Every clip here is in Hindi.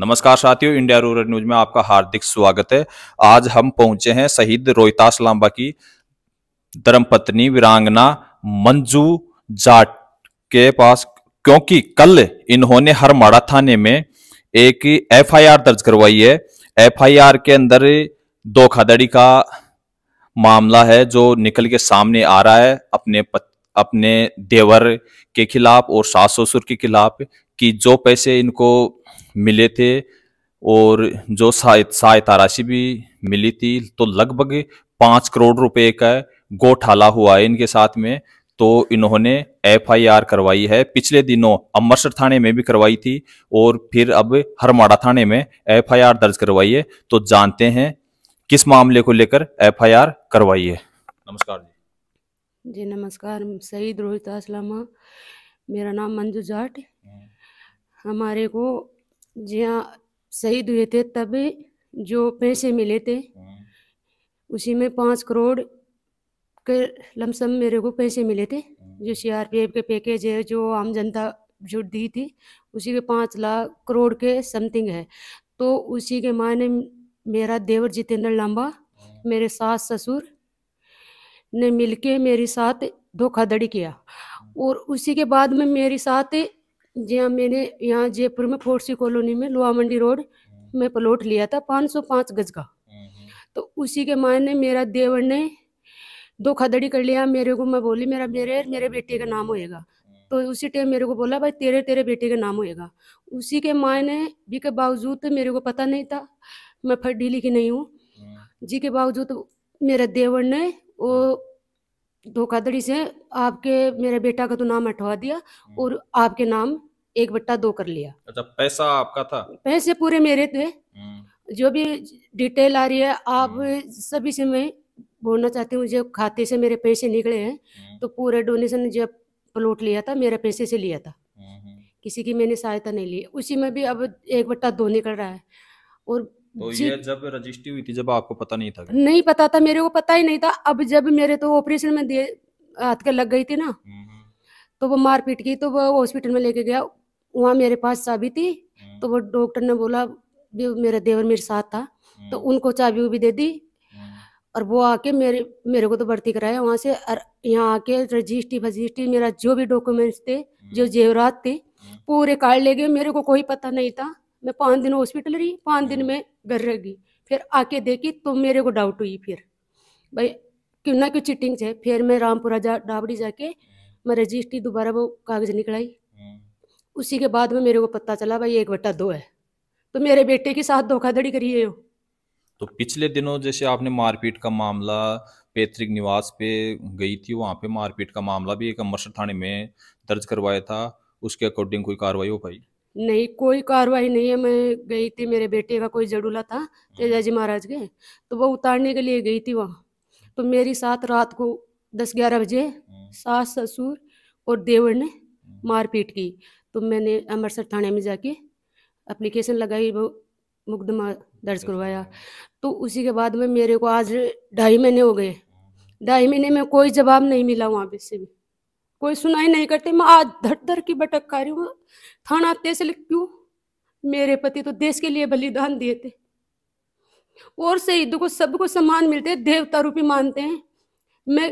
नमस्कार साथियों इंडिया रूरल न्यूज में आपका हार्दिक स्वागत है आज हम पहुंचे हैं शहीद रोहितास लांबा की धर्मपत्नी वीरांगना मंजू जाट के पास क्योंकि कल इन्होंने हर माड़ा थाने में एक एफआईआर दर्ज करवाई है एफआईआर के अंदर धोखाधड़ी का मामला है जो निकल के सामने आ रहा है अपने पत, अपने देवर के खिलाफ और सास ससुर के खिलाफ कि जो पैसे इनको मिले थे और जो सहायता राशि भी मिली थी तो लगभग पाँच करोड़ रुपए का गोठाला हुआ है इनके साथ में तो इन्होंने एफआईआर करवाई है पिछले दिनों अमृतसर थाने में भी करवाई थी और फिर अब हरमाड़ा थाने में एफआईआर दर्ज करवाई है तो जानते हैं किस मामले को लेकर एफआईआर करवाई है नमस्कार जी जी नमस्कार सईद रोहित असलामा मेरा नाम मंजू जाट हम्म। हमारे को जी हाँ शहीद हुए थे तभी जो पैसे मिले थे हम्म। उसी में पाँच करोड़ के लमसम मेरे को पैसे मिले थे हम्म। जो सीआरपीएफ के पैकेज है जो आम जनता जो दी थी उसी के पाँच लाख करोड़ के समथिंग है तो उसी के मायने मेरा देवर जितेंद्र लांबा हम्म। मेरे सास ससुर ने मिलके मेरे साथ धोखाधड़ी किया और उसी के बाद में मेरे साथ जी हाँ मैंने यहाँ जयपुर में फोर्सी कॉलोनी में लोहा मंडी रोड हम्म। में प्लॉट लिया था 505 गज का हम्म। तो उसी के मायने मेरा देवर ने दो खदड़ी कर लिया मेरे को मैं बोली मेरा मेरे मेरे बेटे का नाम होएगा हम्म। तो उसी टाइम मेरे को बोला भाई तेरे तेरे बेटे का नाम होएगा उसी के मायने जी के बावजूद तो मेरे को पता नहीं था मैं फिर की नहीं हूँ जी के बावजूद मेरे देवर ने वो धोखाधड़ी से आपके मेरे बेटा का तो नाम हटवा दिया और आपके नाम एक बट्टा दो कर लिया अच्छा पैसा आपका था पैसे पूरे मेरे थे हम्म। जो भी डिटेल आ रही है आप हम्म। सभी से मैं बोलना चाहती हूँ जो खाते से मेरे पैसे निकले हैं हम्म। तो पूरे डोनेशन जो प्लॉट लिया था मेरे पैसे से लिया था किसी की मैंने सहायता नहीं ली उसी में भी अब एक बट्टा दो निकल रहा है और तो ये जब रजिस्ट्री हुई थी जब आपको पता नहीं था नहीं पता था मेरे को पता ही नहीं था अब जब मेरे तो ऑपरेशन में हाथ के लग गई थी ना तो वो मारपीट की तो वो हॉस्पिटल में लेके गया वहाँ मेरे पास चाबी थी तो वो हम्म। डॉक्टर ने बोला मेरा देवर मेरे साथ था तो हम्म। उनको चाबी भी दे दी हम्म। और वो आके मेरे मेरे को तो भर्ती कराया वहाँ से और यहाँ आके रजिस्ट्री फजिस्ट्री मेरा जो भी डॉक्यूमेंट्स थे जो जेवरात थे पूरे कार्ड ले गए मेरे को कोई पता नहीं था मैं पाँच दिन हॉस्पिटल रही पाँच दिन में घर रह गई फिर आके देखी तो मेरे को डाउट हुई फिर भाई क्यों ना क्यों चिटिंग है फिर मैं रामपुरा जा डाबड़ी जाके मैं रजिस्ट्री दोबारा वो कागज निकलाई हम्म। उसी के बाद में मेरे को पता चला भाई एक बट्टा दो है तो मेरे बेटे के साथ धोखाधड़ी करी है तो पिछले दिनों जैसे आपने मारपीट का मामला पैतृक निवास पे गई थी वहाँ पे मारपीट का मामला भी एक अमरसर थाने में दर्ज करवाया था उसके अकॉर्डिंग कोई कार्रवाई हो पाई नहीं कोई कार्रवाई नहीं है मैं गई थी मेरे बेटे का कोई जड़ूला था तेजाजी महाराज के तो वो उतारने के लिए गई थी वहाँ तो मेरी साथ रात को दस ग्यारह बजे हम्म। सास ससुर और देवर ने हम्म। मारपीट की तो मैंने अमृतसर थाने में जाके अप्लीकेशन लगाई वो मुकदमा दर्ज करवाया तो उसी के बाद में मेरे को आज ढाई महीने हो गए ढाई महीने में कोई जवाब नहीं मिला वहाँ पे से भी कोई सुनाई नहीं करते मैं आज धर धर की बटक खा रही हूँ थाना तहसील क्यों मेरे पति तो देश के लिए बलिदान दिए थे और शहीदों को सबको सम्मान मिलते देवता रूपी मानते हैं मैं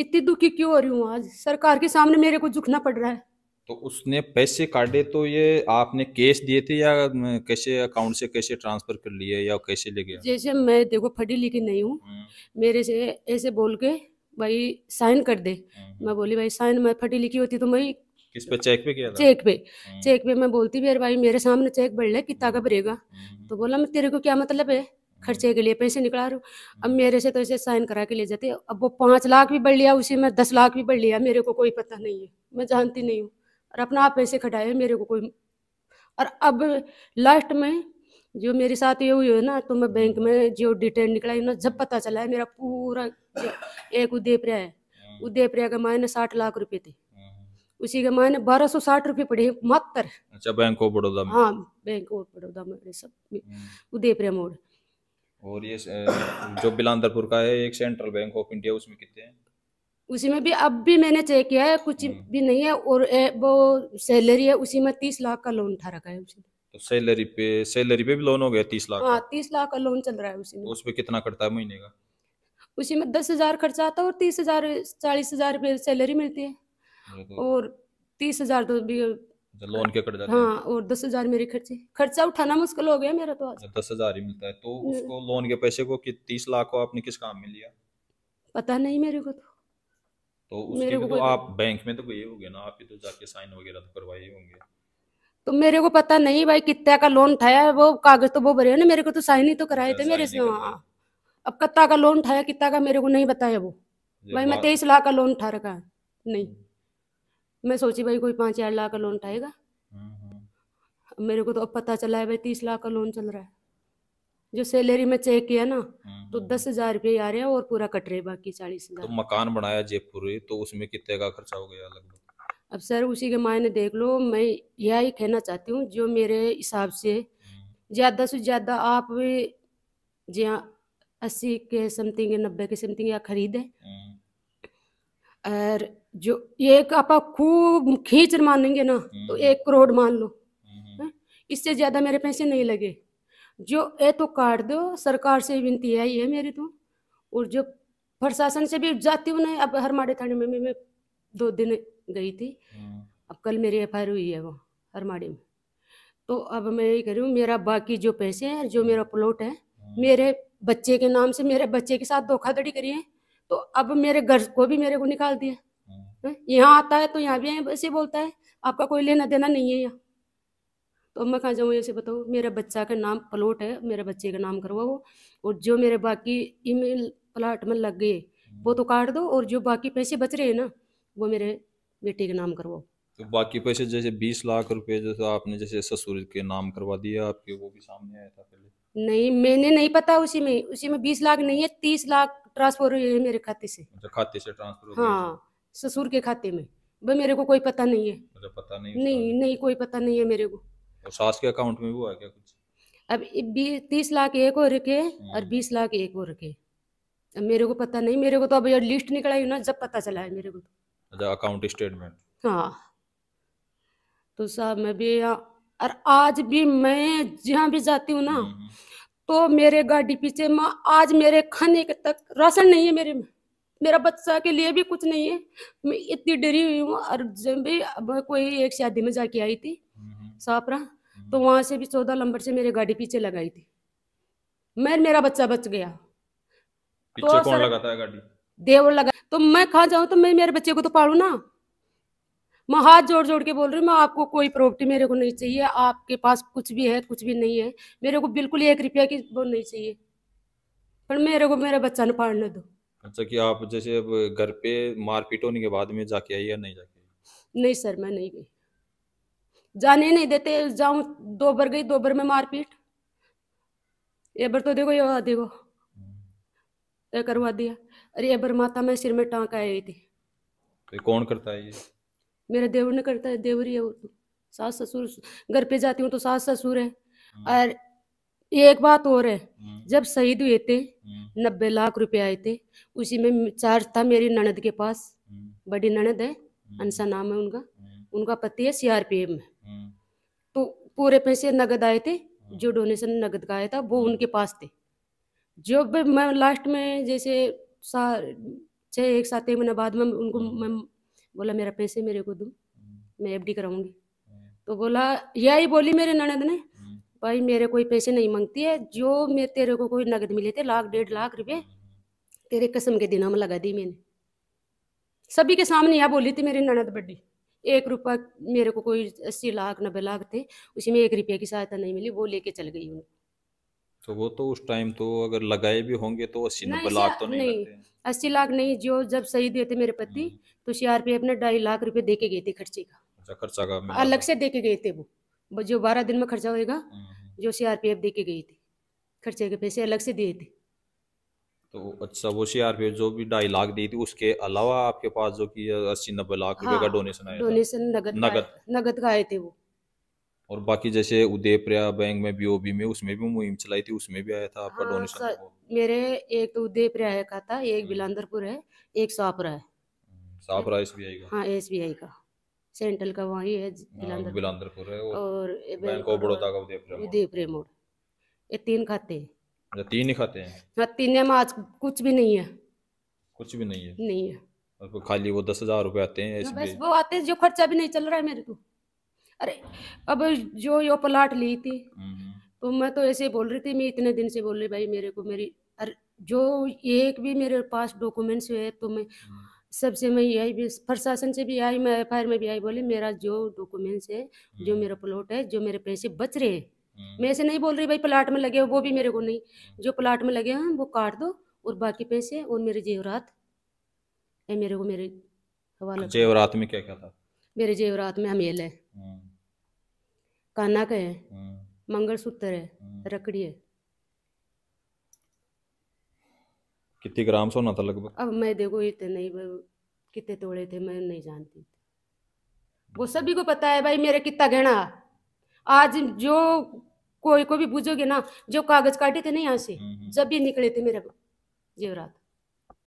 इतनी दुखी क्यों हो रही हूँ आज सरकार के सामने मेरे को झुकना पड़ रहा है तो उसने पैसे काटे तो ये आपने कैश दिए थे या कैसे अकाउंट से कैसे ट्रांसफर कर लिए या कैसे ले गया जैसे मैं देखो पढ़ी लिखी नहीं हूँ हम्म। मेरे से ऐसे बोल के भाई साइन कर दे हम्म। मैं बोली भाई साइन मैं फटी लिखी होती तो मैं किस पे चेक पे किया था? चेक पे हम्म। चेक पे मैं बोलती भी अरे भाई मेरे सामने चेक बढ़ ले कितना का भरेगा तो बोला मैं तेरे को क्या मतलब है खर्चे के लिए पैसे निकला रहा हूँ अब मेरे से तो ऐसे साइन करा के ले जाते अब वो पाँच लाख भी बढ़ लिया उसी में दस लाख भी बढ़ लिया मेरे को कोई पता नहीं है मैं जानती नहीं हूँ और अपना आप पैसे खटाए मेरे को कोई और अब लास्ट में जो मेरे साथ ये हुई है ना तो मैं बैंक में जो डिटेल निकला ना जब पता चला है मेरा पूरा एक उदयप्रिया है हम्म। उदयप्रिया का मायने साठ लाख रुपए थे हम्म। उसी के मायने बारह सौ साठ रुपये पड़े मात्र अच्छा बैंक ऑफ बड़ौदा हाँ बैंक ऑफ बड़ौदा में सब हम्म। उदयप्रिया मोड़ और ये जो बिलांदरपुर का है एक सेंट्रल बैंक ऑफ इंडिया उसमें कितने हैं उसी में भी अब भी मैंने चेक किया है कुछ हम्म। भी नहीं है और वो सैलरी है उसी में तीस लाख का लोन उठा रखा है उसी तो सैलरी पे सैलरी पे भी लोन हो गया तीस लाख हाँ तीस लाख का लोन चल रहा है उसी में तो उसमें कितना कटता है महीने का उसी में दस हजार खर्चा आता है और तीस हजार चालीस हजार रुपये सैलरी मिलती है तो और तीस हजार तो भी लोन अच्छा, के कट जाते हाँ और दस हजार मेरे खर्चे खर्चा उठाना मुश्किल हो गया मेरा तो आज हाँ, दस हजार ही मिलता है तो हम्म। उसको लोन के पैसे को कि तीस लाख को आपने किस काम में लिया पता नहीं मेरे को तो तो उसके को तो आप बैंक में तो गए होंगे ना आप ही तो जाके साइन वगैरह तो करवाए होंगे तो मेरे को पता नहीं भाई कितने का लोन उठाया वो कागज तो वो भरे ना मेरे को तो साइन ही तो कराए अच्छा, थे मेरे से हाँ। अब कत्ता का लोन उठाया कितना का मेरे को नहीं बताया वो भाई मैं तेईस लाख का लोन उठा रखा है नहीं हम्म। मैं सोची भाई कोई पाँच हजार लाख का लोन उठाएगा हम्म, हम्म। मेरे को तो अब पता चला है भाई तीस लाख का लोन चल रहा है जो सैलरी में चेक किया ना हम्म, तो दस हजार रुपये आ रहे हैं और पूरा कट रहे बाकी चालीस हजार तो मकान बनाया जयपुर तो उसमें कितने का खर्चा हो गया लगभग अब सर उसी के मायने देख लो मैं यही कहना चाहती हूँ जो मेरे हिसाब से ज़्यादा से ज़्यादा आप जी अस्सी के समथिंग नब्बे के समथिंग या खरीदे और जो एक आप खूब खींच मानेंगे ना हम्म, तो हम्म। एक करोड़ मान लो हम्म, हाँ, इससे ज्यादा मेरे पैसे नहीं लगे जो ए तो काट दो सरकार से विनती है ये मेरी तो और जो प्रशासन से भी जाती हूँ अब हरमाड़े थाने में मैं दो दिन गई थी अब कल मेरी एफ हुई है वो हरमाड़े में तो अब मैं ये करूँ मेरा बाकी जो पैसे हैं जो मेरा प्लॉट है मेरे बच्चे के नाम से मेरे बच्चे के साथ धोखाधड़ी करिए तो अब मेरे घर को भी मेरे को निकाल दिया हाँ। यहाँ आता है तो यहाँ भी ऐसे बोलता है आपका कोई लेना देना नहीं है यहाँ तो मैं कहाँ जाऊँ ऐसे बताओ मेरा बच्चा का नाम प्लॉट है मेरे बच्चे का नाम करवाओ और जो मेरे बाकी ईमेल प्लाट में लग गए हाँ। वो तो काट दो और जो बाकी पैसे बच रहे हैं ना वो मेरे बेटे के नाम करवाओ तो बाकी पैसे जैसे बीस लाख रुपए जैसे आपने जैसे ससुर के नाम करवा दिया आपके वो भी सामने आया था पहले नहीं मैंने नहीं पता उसी में उसी में बीस लाख नहीं है तीस लाख ट्रांसफर हुए है मेरे खाते से अच्छा, खाते से ट्रांसफर हाँ ससुर के खाते में भाई मेरे को कोई पता नहीं है अच्छा, पता नहीं नहीं नहीं नहीं कोई पता नहीं है मेरे को और सास के अकाउंट में वो है क्या कुछ अब तीस लाख एक और रखे और हम्म। बीस लाख एक और रखे अब मेरे को पता नहीं मेरे को तो अब यार लिस्ट निकल आई ना जब पता चला है मेरे को तो। अकाउंट अच्छा, स्टेटमेंट हाँ तो साहब मैं भी यहाँ और आज भी मैं जहाँ भी जाती हूँ ना हम्म, हम्म। तो मेरे गाड़ी पीछे माँ आज मेरे खाने के तक राशन नहीं है मेरे में मेरा बच्चा के लिए भी कुछ नहीं है मैं इतनी डरी हुई हूँ और जब भी कोई एक शादी में जाके आई थी हम्म, सापरा तो वहाँ से भी चौदह नंबर से मेरे गाड़ी पीछे लगाई थी मैं मेरा बच्चा बच गया तो कौन लगाता है गाड़ी देवर लगा तो मैं खा जाऊँ तो मैं मेरे बच्चे को तो पालू ना मैं हाथ जोड़ जोड़ के बोल रही हूँ मैं आपको कोई प्रॉपर्टी मेरे को नहीं चाहिए आपके पास कुछ भी है कुछ भी नहीं है मेरे को बिल्कुल एक रुपया की वो नहीं चाहिए पर मेरे को मेरा बच्चा ने पढ़ने दो अच्छा कि आप जैसे अब घर पे मारपीट होने के बाद में जाके आई या नहीं जाके नहीं सर मैं नहीं गई जाने नहीं देते जाऊं दो बार गई दो बार में मारपीट ये बार तो देखो ये देखो करवा दिया अरे ये बार माता मैं सिर में टाँक आई थी तो कौन करता है ये मेरा देवर ने करता है देवरी है वो तो सास ससुर घर पे जाती हूँ तो सास ससुर है हम्म। और एक बात और है हम्म। जब शहीद हुए थे हम्म। नब्बे लाख रुपए आए थे उसी में चार्ज था मेरी ननद के पास बड़ी ननद है अनसा नाम है उनका उनका पति है सीआरपीएफ में तो पूरे पैसे नगद आए थे जो डोनेशन नगद का आया था वो उनके पास थे जो मैं लास्ट में जैसे छः एक सात एक महीने बाद में उनको मैं बोला मेरा पैसे मेरे को दो हम्म। मैं एफ डी कराऊंगी हम्म। तो बोला यही बोली मेरे ननद ने हम्म। भाई मेरे कोई पैसे नहीं मांगती है जो मैं तेरे को कोई नगद मिले थे लाख डेढ़ लाख रुपए तेरे कसम के दिन में लगा दी मैंने सभी के सामने यह बोली थी मेरी ननद बड्डी एक रुपया मेरे को कोई अस्सी लाख नब्बे लाख थे उसी में एक रुपये की सहायता नहीं मिली वो लेके चल गई उनको तो वो तो उस टाइम तो अगर लगाए भी होंगे तो अस्सी नब्बे लाख तो नहीं, नहीं अस्सी लाख नहीं जो जब सही देते मेरे पति हम्म। तो सीआरपीएफ ने ढाई लाख रुपए देके गए थे खर्चे का अच्छा, खर्चा का अलग तो- से देके गए थे वो जो बारह दिन में खर्चा होएगा हम्म, हम्म। जो सीआरपीएफ दे के गई थी खर्चे के पैसे अलग से दिए थे तो अच्छा वो सीआरपीएफ जो भी ढाई लाख दी थी उसके अलावा आपके पास जो की अस्सी नब्बे लाख रुपए का डोनेशन हाँ, आया डोनेशन नगद नगद का आए थे वो और बाकी जैसे उदयप्रया बैंक में बीओबी में उसमें भी मुहिम चलाई थी उसमें भी आया था आपका हाँ, डोनेशन मेरे एक तो उदयप्रया का था एक हम्म। बिलांदरपुर है एक सापरा है हम्म, सापरा एसबीआई का हां एसबीआई का सेंट्रल का वहीं है हाँ, बिलांदरपुर बिलांदरपुर है और बैंक ऑफ बड़ौदा का उदयप्रया उदयप्रया मोड़ ये तीन खाते हैं अच्छा, तीन ही खाते हैं हाँ तीन में आज कुछ भी नहीं है कुछ भी नहीं है नहीं है खाली वो दस हजार रुपए आते हैं हाँ, बस वो आते हैं जो खर्चा भी नहीं चल रहा है मेरे को अरे अब जो यो प्लाट ली थी हम्म। तो मैं तो ऐसे बोल रही थी मैं इतने दिन से बोल रही भाई मेरे को मेरी अरे जो एक भी मेरे पास डॉक्यूमेंट्स है तो मैं हम्म। सबसे मैं यही भी प्रशासन से भी आई मैं एफ में भी आई बोली मेरा जो डॉक्यूमेंट्स है जो हम्म। मेरा प्लॉट है जो मेरे पैसे बच रहे हैं मैं ऐसे नहीं बोल रही भाई प्लाट में लगे हो वो भी मेरे को नहीं जो प्लाट में लगे हैं वो काट दो और बाकी पैसे और मेरे जेवरात मेरे को मेरे हवाला जेवरात में क्या क्या था मेरे जेवरात में हमेल है काना का है हम्म। मंगलसूत्र है हम्म। रकड़ी है कितने ग्राम सोना था लगभग अब मैं देखो इतने नहीं कितने तोड़े थे मैं नहीं जानती वो हम्म। सभी को पता है भाई मेरा कितना गहना आज जो कोई को भी पूछोगे ना जो कागज काटे थे ना यहाँ से जब भी निकले थे मेरे जेवरात